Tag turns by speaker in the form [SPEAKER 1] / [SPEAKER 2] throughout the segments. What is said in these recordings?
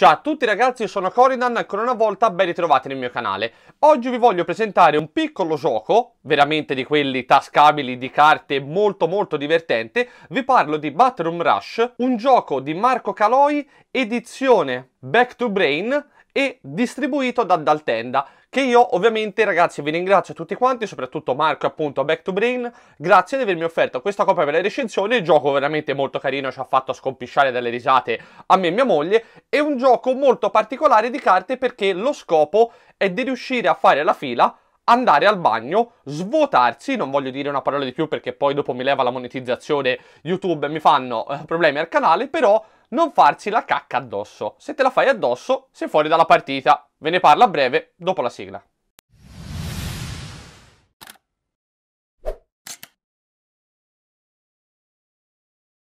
[SPEAKER 1] Ciao a tutti ragazzi, io sono Coridan, ancora una volta ben ritrovati nel mio canale. Oggi vi voglio presentare un piccolo gioco, veramente di quelli tascabili di carte molto molto divertente. Vi parlo di Bathroom Rush, un gioco di Marco Caloi, edizione Back to Brain, e distribuito da Daltenda che io ovviamente ragazzi vi ringrazio tutti quanti, soprattutto Marco appunto Back to Brain, grazie di avermi offerto questa copia per la recensione, il gioco veramente molto carino, ci ha fatto scompisciare dalle risate a me e mia moglie, è un gioco molto particolare di carte perché lo scopo è di riuscire a fare la fila andare al bagno, svuotarsi, non voglio dire una parola di più perché poi dopo mi leva la monetizzazione YouTube e mi fanno eh, problemi al canale, però non farsi la cacca addosso. Se te la fai addosso, sei fuori dalla partita. Ve ne parla a breve dopo la sigla.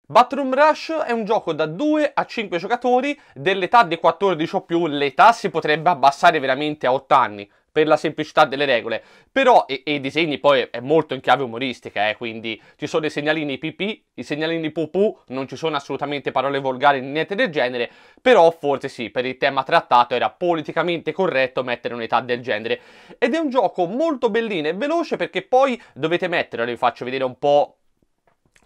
[SPEAKER 1] Bathroom Rush è un gioco da 2 a 5 giocatori dell'età di 14 o più, l'età si potrebbe abbassare veramente a 8 anni, per la semplicità delle regole. Però, e, e i disegni poi è molto in chiave umoristica, eh, quindi ci sono i segnalini pipì, i segnalini pupù, non ci sono assolutamente parole volgari niente del genere, però forse sì, per il tema trattato era politicamente corretto mettere un'età del genere. Ed è un gioco molto bellino e veloce perché poi dovete mettere, vi faccio vedere un po'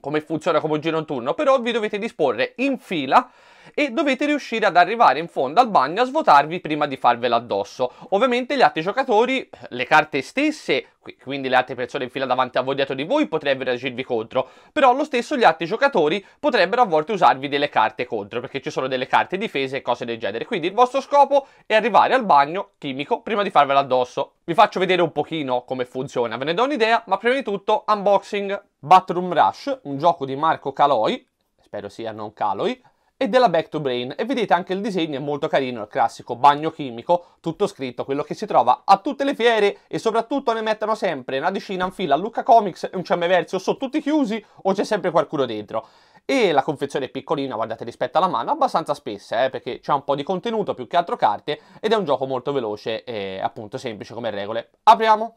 [SPEAKER 1] come funziona come giro un turno, però vi dovete disporre in fila e dovete riuscire ad arrivare in fondo al bagno a svuotarvi prima di farvela addosso. Ovviamente gli altri giocatori, le carte stesse, quindi le altre persone in fila davanti a voi dietro di voi potrebbero agirvi contro, però lo stesso gli altri giocatori potrebbero a volte usarvi delle carte contro, perché ci sono delle carte difese e cose del genere. Quindi il vostro scopo è arrivare al bagno chimico prima di farvela addosso. Vi faccio vedere un pochino come funziona, ve ne do un'idea, ma prima di tutto unboxing Bathroom Rush, un gioco di Marco Caloi, spero sia non Caloi, e della Back to Brain e vedete anche il disegno è molto carino, il classico bagno chimico, tutto scritto, quello che si trova a tutte le fiere e soprattutto ne mettono sempre una decina in fila a Lucca Comics e un Ciameversio, sono tutti chiusi o c'è sempre qualcuno dentro. E la confezione è piccolina, guardate rispetto alla mano, abbastanza spessa eh, perché c'è un po' di contenuto più che altro carte ed è un gioco molto veloce e appunto semplice come regole. Apriamo!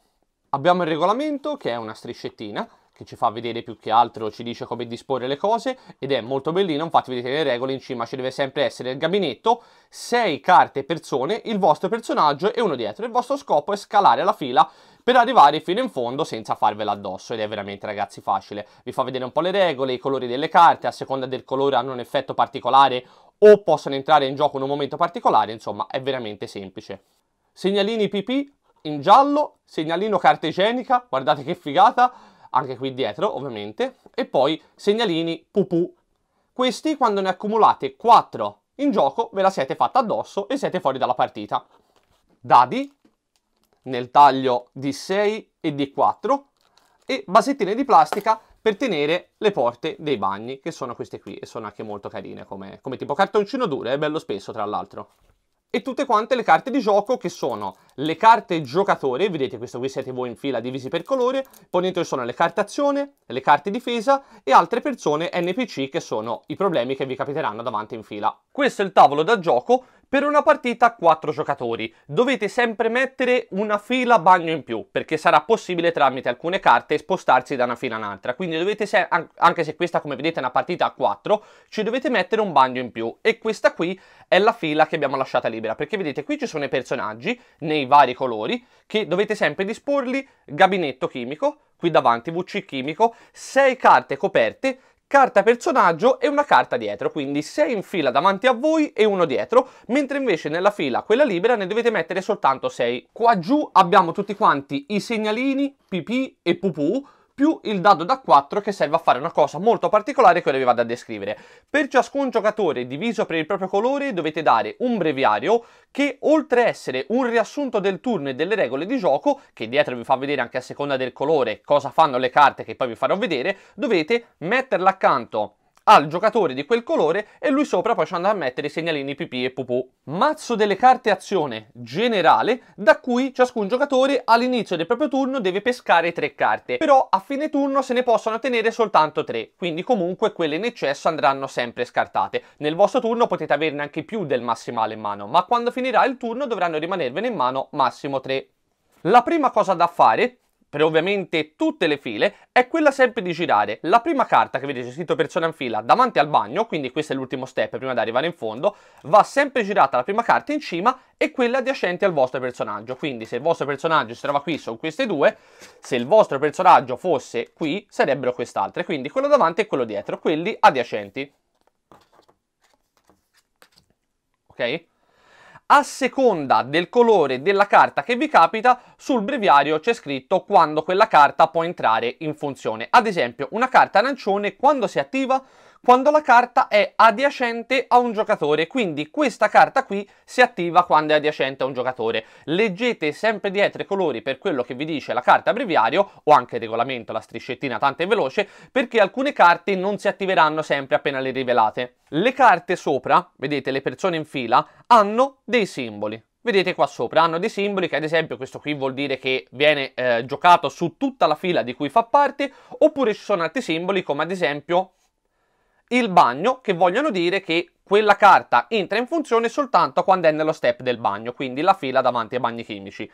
[SPEAKER 1] Abbiamo il regolamento che è una striscettina che ci fa vedere più che altro, ci dice come disporre le cose ed è molto bellino, infatti vedete le regole in cima ci deve sempre essere il gabinetto, 6 carte persone, il vostro personaggio e uno dietro. Il vostro scopo è scalare la fila per arrivare fino in fondo senza farvela addosso ed è veramente ragazzi facile. Vi fa vedere un po' le regole, i colori delle carte, a seconda del colore hanno un effetto particolare o possono entrare in gioco in un momento particolare, insomma è veramente semplice. Segnalini pipì in giallo, segnalino carta igienica, guardate che figata, anche qui dietro ovviamente, e poi segnalini pupù. Questi quando ne accumulate 4 in gioco ve la siete fatta addosso e siete fuori dalla partita. Dadi nel taglio di 6 e di 4 e basettine di plastica per tenere le porte dei bagni, che sono queste qui, e sono anche molto carine come, come tipo cartoncino duro, è bello spesso tra l'altro e tutte quante le carte di gioco che sono le carte giocatore, vedete questo qui siete voi in fila divisi per colore, poi dentro ci sono le carte azione, le carte difesa e altre persone NPC che sono i problemi che vi capiteranno davanti in fila. Questo è il tavolo da gioco, per una partita a 4 giocatori dovete sempre mettere una fila bagno in più perché sarà possibile tramite alcune carte spostarsi da una fila all'altra quindi dovete se anche se questa come vedete è una partita a 4 ci dovete mettere un bagno in più e questa qui è la fila che abbiamo lasciata libera perché vedete qui ci sono i personaggi nei vari colori che dovete sempre disporli gabinetto chimico qui davanti VC chimico 6 carte coperte carta personaggio e una carta dietro, quindi 6 in fila davanti a voi e uno dietro, mentre invece nella fila, quella libera, ne dovete mettere soltanto 6. Qua giù abbiamo tutti quanti i segnalini, pipì e pupù, più il dado da 4 che serve a fare una cosa molto particolare che ora vi vado a descrivere. Per ciascun giocatore diviso per il proprio colore dovete dare un breviario che oltre a essere un riassunto del turno e delle regole di gioco, che dietro vi fa vedere anche a seconda del colore cosa fanno le carte che poi vi farò vedere, dovete metterla accanto al giocatore di quel colore e lui sopra poi ci andrà a mettere i segnalini pipì e pupù. Mazzo delle carte azione generale da cui ciascun giocatore all'inizio del proprio turno deve pescare tre carte, però a fine turno se ne possono ottenere soltanto tre, quindi comunque quelle in eccesso andranno sempre scartate. Nel vostro turno potete averne anche più del massimale in mano, ma quando finirà il turno dovranno rimanervene in mano massimo tre. La prima cosa da fare per ovviamente tutte le file, è quella sempre di girare la prima carta che vedete scritto persona in fila davanti al bagno, quindi questo è l'ultimo step prima di arrivare in fondo, va sempre girata la prima carta in cima e quella adiacente al vostro personaggio, quindi se il vostro personaggio si trova qui sono queste due, se il vostro personaggio fosse qui sarebbero quest'altre, quindi quello davanti e quello dietro, quelli adiacenti. Ok? a seconda del colore della carta che vi capita, sul breviario c'è scritto quando quella carta può entrare in funzione. Ad esempio, una carta arancione quando si attiva quando la carta è adiacente a un giocatore, quindi questa carta qui si attiva quando è adiacente a un giocatore. Leggete sempre dietro i colori per quello che vi dice la carta breviario o anche il regolamento, la striscettina tanto è veloce, perché alcune carte non si attiveranno sempre appena le rivelate. Le carte sopra, vedete le persone in fila, hanno dei simboli. Vedete qua sopra, hanno dei simboli che ad esempio questo qui vuol dire che viene eh, giocato su tutta la fila di cui fa parte, oppure ci sono altri simboli come ad esempio il bagno, che vogliono dire che quella carta entra in funzione soltanto quando è nello step del bagno, quindi la fila davanti ai bagni chimici.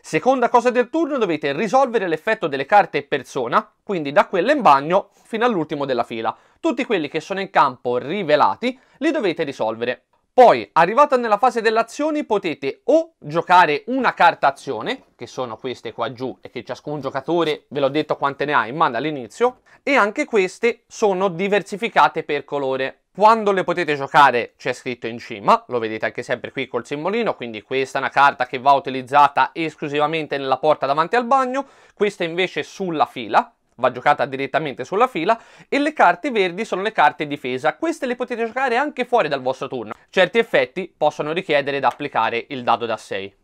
[SPEAKER 1] Seconda cosa del turno dovete risolvere l'effetto delle carte persona, quindi da quella in bagno fino all'ultimo della fila. Tutti quelli che sono in campo rivelati li dovete risolvere. Poi, arrivata nella fase delle azioni, potete o giocare una carta azione, che sono queste qua giù e che ciascun giocatore, ve l'ho detto quante ne ha in mano all'inizio, e anche queste sono diversificate per colore. Quando le potete giocare c'è scritto in cima, lo vedete anche sempre qui col simbolino, quindi questa è una carta che va utilizzata esclusivamente nella porta davanti al bagno, questa invece sulla fila, va giocata direttamente sulla fila, e le carte verdi sono le carte difesa. Queste le potete giocare anche fuori dal vostro turno. Certi effetti possono richiedere da applicare il dado da 6.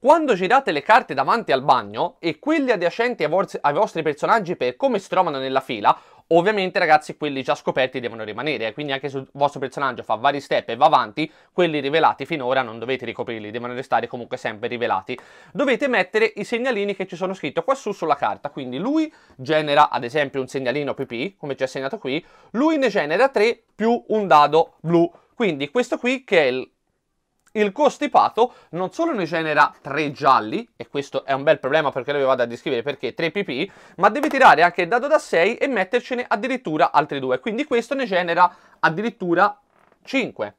[SPEAKER 1] Quando girate le carte davanti al bagno e quelle adiacenti ai vostri personaggi per come si trovano nella fila, Ovviamente ragazzi quelli già scoperti devono rimanere, eh, quindi anche se il vostro personaggio fa vari step e va avanti, quelli rivelati finora non dovete ricoprirli, devono restare comunque sempre rivelati. Dovete mettere i segnalini che ci sono scritti qua su sulla carta, quindi lui genera ad esempio un segnalino PP, come ci ha segnato qui, lui ne genera 3 più un dado blu. Quindi questo qui che è il il costipato non solo ne genera 3 gialli, e questo è un bel problema perché lo vi vado a descrivere perché 3 pp, ma devi tirare anche il dado da 6 e mettercene addirittura altri 2, quindi questo ne genera addirittura 5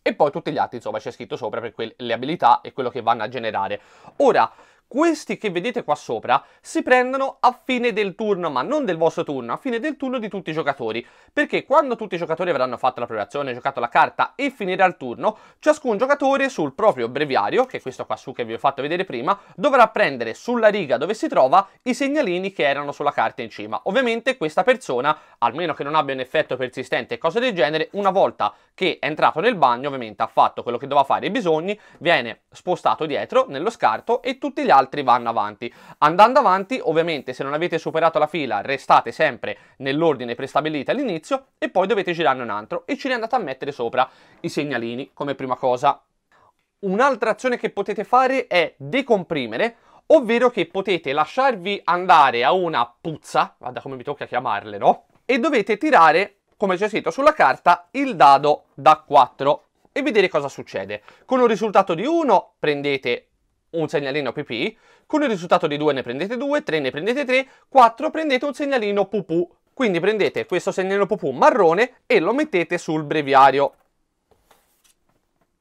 [SPEAKER 1] e poi tutti gli altri, insomma, c'è scritto sopra per le abilità e quello che vanno a generare. Ora, questi che vedete qua sopra si prendono a fine del turno, ma non del vostro turno, a fine del turno di tutti i giocatori, perché quando tutti i giocatori avranno fatto la progressione, giocato la carta e finirà il turno, ciascun giocatore sul proprio breviario, che è questo qua su che vi ho fatto vedere prima, dovrà prendere sulla riga dove si trova i segnalini che erano sulla carta in cima. Ovviamente questa persona, almeno che non abbia un effetto persistente e cose del genere, una volta che è entrato nel bagno, ovviamente ha fatto quello che doveva fare i bisogni, viene spostato dietro nello scarto e tutti gli altri altri vanno avanti. Andando avanti, ovviamente, se non avete superato la fila, restate sempre nell'ordine prestabilito all'inizio e poi dovete girarne un altro e ci andate a mettere sopra i segnalini come prima cosa. Un'altra azione che potete fare è decomprimere ovvero che potete lasciarvi andare a una puzza, guarda come mi tocca chiamarle, no? E dovete tirare, come c'è scritto sulla carta, il dado da 4 e vedere cosa succede. Con un risultato di 1 prendete un segnalino pipì, con il risultato di 2 ne prendete 2, 3 ne prendete 3, 4 prendete un segnalino pupù. Quindi prendete questo segnalino pupù marrone e lo mettete sul breviario.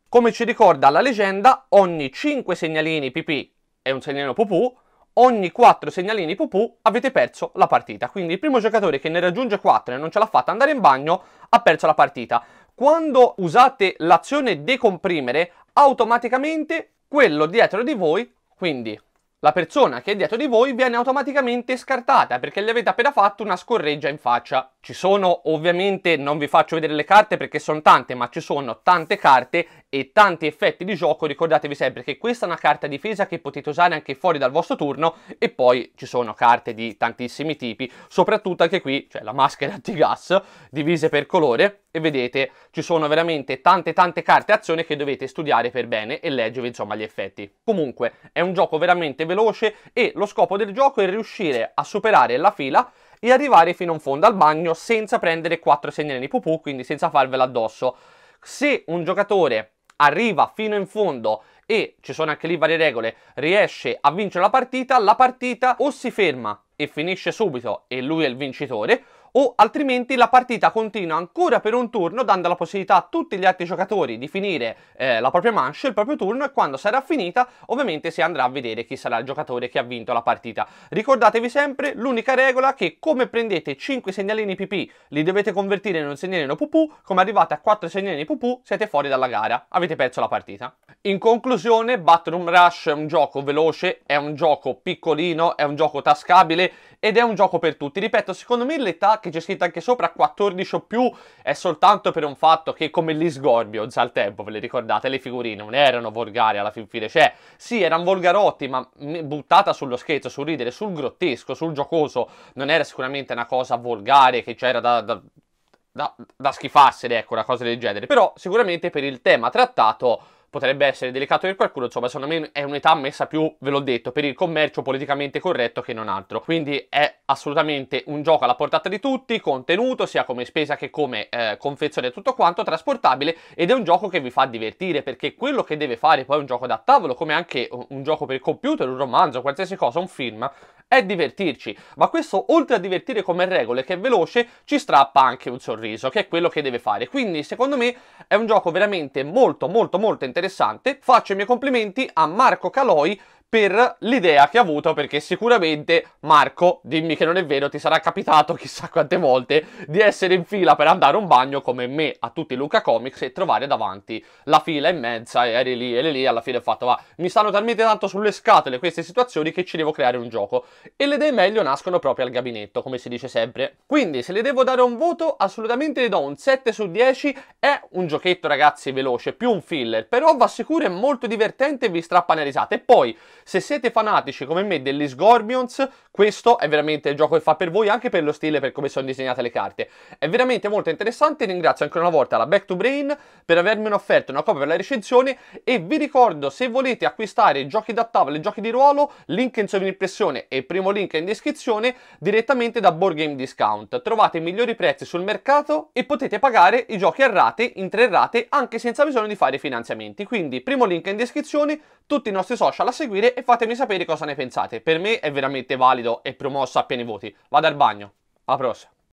[SPEAKER 1] Come ci ricorda la leggenda, ogni 5 segnalini pipì è un segnalino pupù, ogni 4 segnalini pupù avete perso la partita. Quindi il primo giocatore che ne raggiunge 4 e non ce l'ha fatta andare in bagno ha perso la partita. Quando usate l'azione decomprimere, automaticamente quello dietro di voi, quindi la persona che è dietro di voi, viene automaticamente scartata perché gli avete appena fatto una scorreggia in faccia. Ci sono ovviamente, non vi faccio vedere le carte perché sono tante, ma ci sono tante carte e tanti effetti di gioco. Ricordatevi sempre che questa è una carta difesa che potete usare anche fuori dal vostro turno e poi ci sono carte di tantissimi tipi, soprattutto anche qui, cioè la maschera antigas divise per colore e vedete ci sono veramente tante tante carte azione che dovete studiare per bene e leggervi insomma gli effetti. Comunque è un gioco veramente veloce e lo scopo del gioco è riuscire a superare la fila e arrivare fino in fondo al bagno senza prendere 4 segnalini pupù, quindi senza farvela addosso. Se un giocatore arriva fino in fondo e ci sono anche lì varie regole, riesce a vincere la partita, la partita o si ferma e finisce subito e lui è il vincitore, o altrimenti la partita continua ancora per un turno dando la possibilità a tutti gli altri giocatori di finire eh, la propria manche, il proprio turno e quando sarà finita ovviamente si andrà a vedere chi sarà il giocatore che ha vinto la partita. Ricordatevi sempre l'unica regola che come prendete 5 segnalini PP li dovete convertire in un segnalino pupù, come arrivate a 4 segnalini pupù siete fuori dalla gara, avete perso la partita. In conclusione Batroom Rush è un gioco veloce, è un gioco piccolino, è un gioco tascabile ed è un gioco per tutti. Ripeto, secondo me l'età che c'è scritto anche sopra 14 o più è soltanto per un fatto che come gli Scorpions al tempo, ve le ricordate, le figurine non erano volgari alla fin fine, cioè sì erano volgarotti ma buttata sullo scherzo, sul ridere, sul grottesco, sul giocoso, non era sicuramente una cosa volgare che c'era da, da da, da schifarsene, ecco, una cosa del genere. Però sicuramente per il tema trattato potrebbe essere delicato per qualcuno, insomma secondo me è un'età messa più, ve l'ho detto, per il commercio politicamente corretto che non altro. Quindi è assolutamente un gioco alla portata di tutti, contenuto sia come spesa che come eh, confezione e tutto quanto, trasportabile ed è un gioco che vi fa divertire perché quello che deve fare poi un gioco da tavolo, come anche un, un gioco per il computer, un romanzo, qualsiasi cosa, un film, è divertirci, ma questo oltre a divertire come regole che è veloce ci strappa anche un sorriso, che è quello che deve fare. Quindi secondo me è un gioco veramente molto molto molto interessante interessante. Faccio i miei complimenti a Marco Caloi per l'idea che ha avuto perché sicuramente Marco, dimmi che non è vero, ti sarà capitato chissà quante volte di essere in fila per andare a un bagno come me a tutti i Luca Comics e trovare davanti la fila mezza e eri lì, eri lì, alla fine ho fatto va, mi stanno talmente tanto sulle scatole queste situazioni che ci devo creare un gioco e le idee meglio nascono proprio al gabinetto, come si dice sempre. Quindi se le devo dare un voto assolutamente le do un 7 su 10, è un giochetto ragazzi veloce, più un filler, però vi assicuro è molto divertente e vi strappa le risate e poi se siete fanatici come me degli Scorpions, questo è veramente il gioco che fa per voi, anche per lo stile, per come sono disegnate le carte. È veramente molto interessante, ringrazio ancora una volta la Back to Brain per avermi offerto una copia per la recensione e vi ricordo, se volete acquistare giochi da tavola e giochi di ruolo, link in sovrimpressione e primo link in descrizione, direttamente da Board Game Discount. Trovate i migliori prezzi sul mercato e potete pagare i giochi a rate, in tre rate, anche senza bisogno di fare finanziamenti. Quindi, primo link in descrizione, tutti i nostri social a seguire e fatemi sapere cosa ne pensate. Per me è veramente valido e promosso a pieni voti. Vado al bagno. Alla prossima.